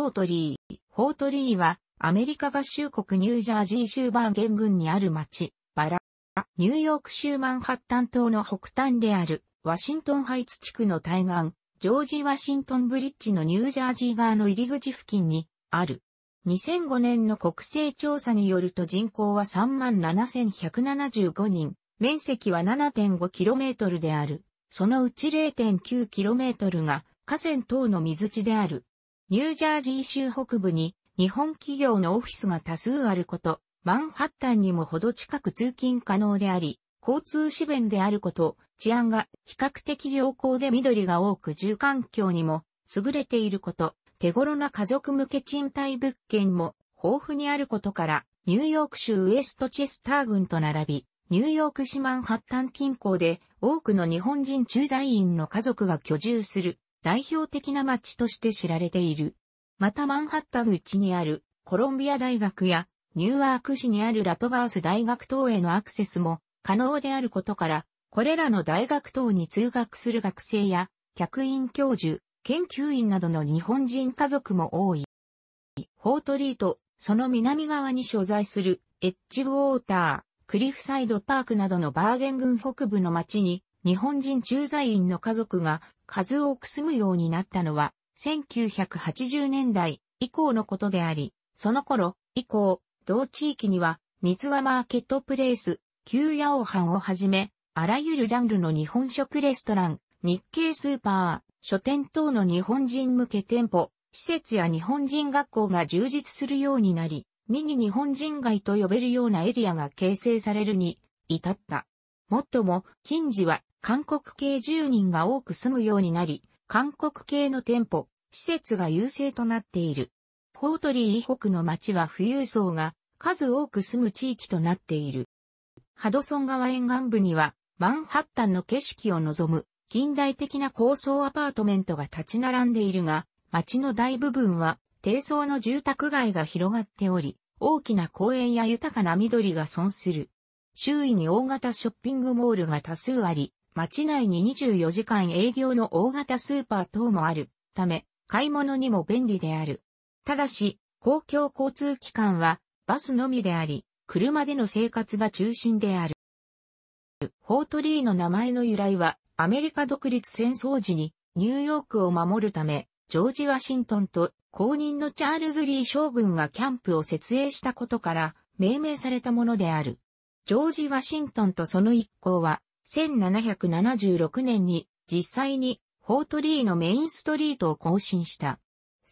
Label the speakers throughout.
Speaker 1: ホートリー。ホートリーは、アメリカ合衆国ニュージャージー州バーゲン郡にある町、バラ。ニューヨーク州マンハッタン島の北端である、ワシントンハイツ地区の対岸、ジョージ・ワシントンブリッジのニュージャージー側の入り口付近に、ある。2005年の国勢調査によると人口は37,175人、面積は 7.5km である。そのうち 0.9km が河川等の水地である。ニュージャージー州北部に日本企業のオフィスが多数あること、マンハッタンにもほど近く通勤可能であり、交通支弁であること、治安が比較的良好で緑が多く住環境にも優れていること、手頃な家族向け賃貸物件も豊富にあることから、ニューヨーク州ウエストチェスター郡と並び、ニューヨーク市マンハッタン近郊で多くの日本人駐在員の家族が居住する代表的な街として知られている。またマンハッタン内にあるコロンビア大学やニューアーク市にあるラトガース大学等へのアクセスも可能であることから、これらの大学等に通学する学生や客員教授、研究員などの日本人家族も多い。フォートリート、その南側に所在するエッジウォーター、クリフサイドパークなどのバーゲン群北部の町に日本人駐在員の家族が数多く住むようになったのは、1980年代以降のことであり、その頃以降、同地域には、三和マーケットプレイス、旧八王藩をはじめ、あらゆるジャンルの日本食レストラン、日系スーパー、書店等の日本人向け店舗、施設や日本人学校が充実するようになり、ミニ日本人街と呼べるようなエリアが形成されるに至った。もっとも、近時は韓国系住人が多く住むようになり、韓国系の店舗、施設が優勢となっている。フォートリー以北の町は富裕層が数多く住む地域となっている。ハドソン川沿岸部には、マンハッタンの景色を望む近代的な高層アパートメントが立ち並んでいるが、町の大部分は低層の住宅街が広がっており、大きな公園や豊かな緑が損する。周囲に大型ショッピングモールが多数あり、町内に24時間営業の大型スーパー等もあるため、買い物にも便利である。ただし、公共交通機関はバスのみであり、車での生活が中心である。フォートリーの名前の由来は、アメリカ独立戦争時にニューヨークを守るため、ジョージ・ワシントンと公認のチャールズ・リー将軍がキャンプを設営したことから命名されたものである。ジョージ・ワシントンとその一行は1776年に実際にフォートリーのメインストリートを更新した。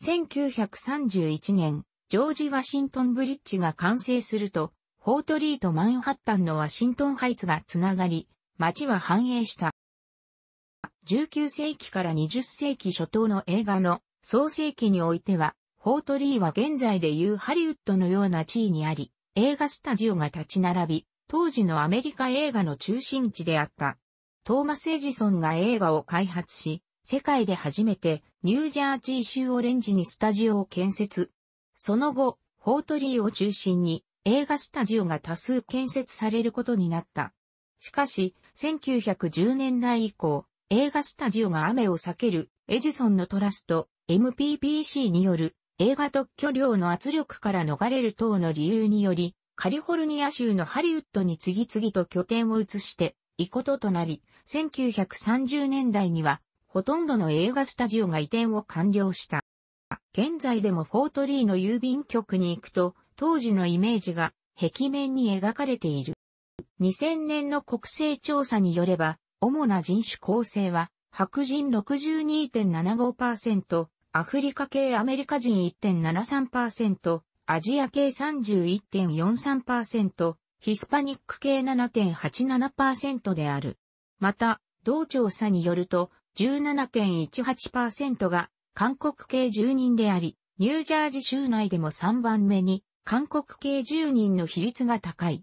Speaker 1: 1931年、ジョージ・ワシントン・ブリッジが完成すると、フォートリーとマンハッタンのワシントン・ハイツがつながり、街は繁栄した。19世紀から20世紀初頭の映画の創世紀においては、フォートリーは現在でいうハリウッドのような地位にあり、映画スタジオが立ち並び、当時のアメリカ映画の中心地であった。トーマス・エジソンが映画を開発し、世界で初めてニュージャージー州オレンジにスタジオを建設。その後、ホートリーを中心に映画スタジオが多数建設されることになった。しかし、1910年代以降、映画スタジオが雨を避けるエジソンのトラスト MPPC による映画特許料の圧力から逃れる等の理由によりカリフォルニア州のハリウッドに次々と拠点を移して、異こととなり、1930年代には、ほとんどの映画スタジオが移転を完了した。現在でもフォートリーの郵便局に行くと、当時のイメージが壁面に描かれている。2000年の国勢調査によれば、主な人種構成は、白人62.75%、アフリカ系アメリカ人1.73%、アジア系31.43%、ヒスパニック系7.87%である。また、同調査によると、17.18%が韓国系住人であり、ニュージャージ州内でも3番目に韓国系住人の比率が高い。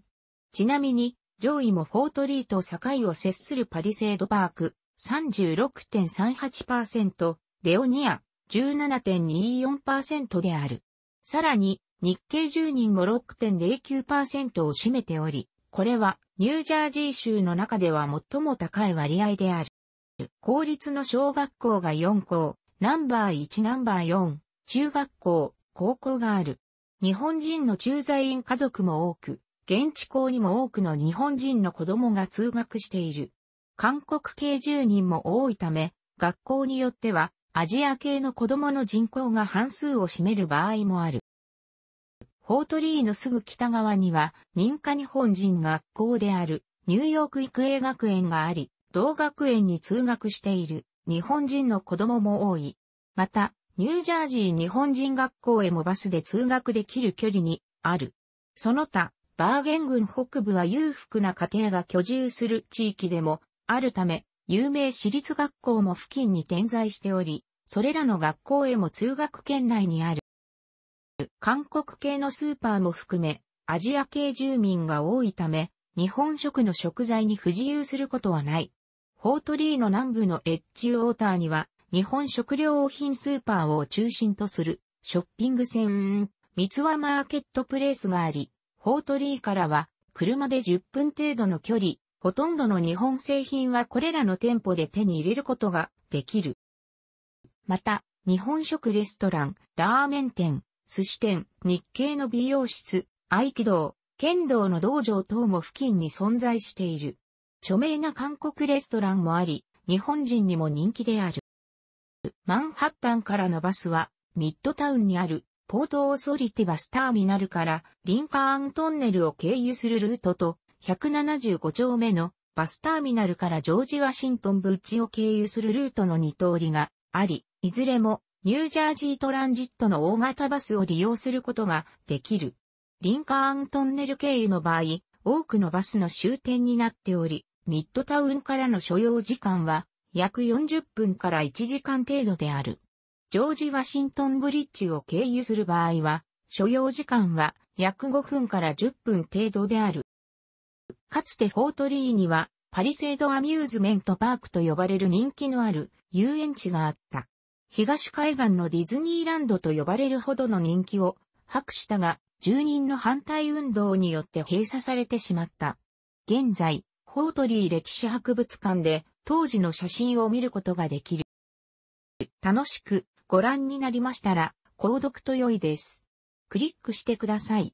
Speaker 1: ちなみに、上位もフォートリーと境を接するパリセードパーク36.38%、レオニア17.24%である。さらに、日系住人も6.09%を占めており、これはニュージャージー州の中では最も高い割合である。公立の小学校が4校、ナンバー1ナンバー4、中学校、高校がある。日本人の駐在員家族も多く、現地校にも多くの日本人の子供が通学している。韓国系住人も多いため、学校によってはアジア系の子供の人口が半数を占める場合もある。フォートリーのすぐ北側には、認可日本人学校である、ニューヨーク育英学園があり、同学園に通学している、日本人の子供も多い。また、ニュージャージー日本人学校へもバスで通学できる距離に、ある。その他、バーゲン郡北部は裕福な家庭が居住する地域でも、あるため、有名私立学校も付近に点在しており、それらの学校へも通学圏内にある。韓国系のスーパーも含め、アジア系住民が多いため、日本食の食材に不自由することはない。ホートリーの南部のエッジウォーターには、日本食料品スーパーを中心とするショッピング専三つ輪マーケットプレイスがあり、ホートリーからは車で10分程度の距離、ほとんどの日本製品はこれらの店舗で手に入れることができる。また、日本食レストラン、ラーメン店、寿司店、日系の美容室、合気道、剣道の道場等も付近に存在している。著名な韓国レストランもあり、日本人にも人気である。マンハッタンからのバスは、ミッドタウンにあるポートオーソリティバスターミナルからリンカーントンネルを経由するルートと175丁目のバスターミナルからジョージ・ワシントンブッチを経由するルートの二通りがあり、いずれもニュージャージートランジットの大型バスを利用することができる。リンカーントンネル経由の場合、多くのバスの終点になっており、ミッドタウンからの所要時間は約40分から1時間程度である。ジョージ・ワシントンブリッジを経由する場合は、所要時間は約5分から10分程度である。かつてフォートリーにはパリセードアミューズメントパークと呼ばれる人気のある遊園地があった。東海岸のディズニーランドと呼ばれるほどの人気を博したが、住人の反対運動によって閉鎖されてしまった。現在、ホートリー歴史博物館で当時の写真を見ることができる。楽しくご覧になりましたら、購読と良いです。クリックしてください。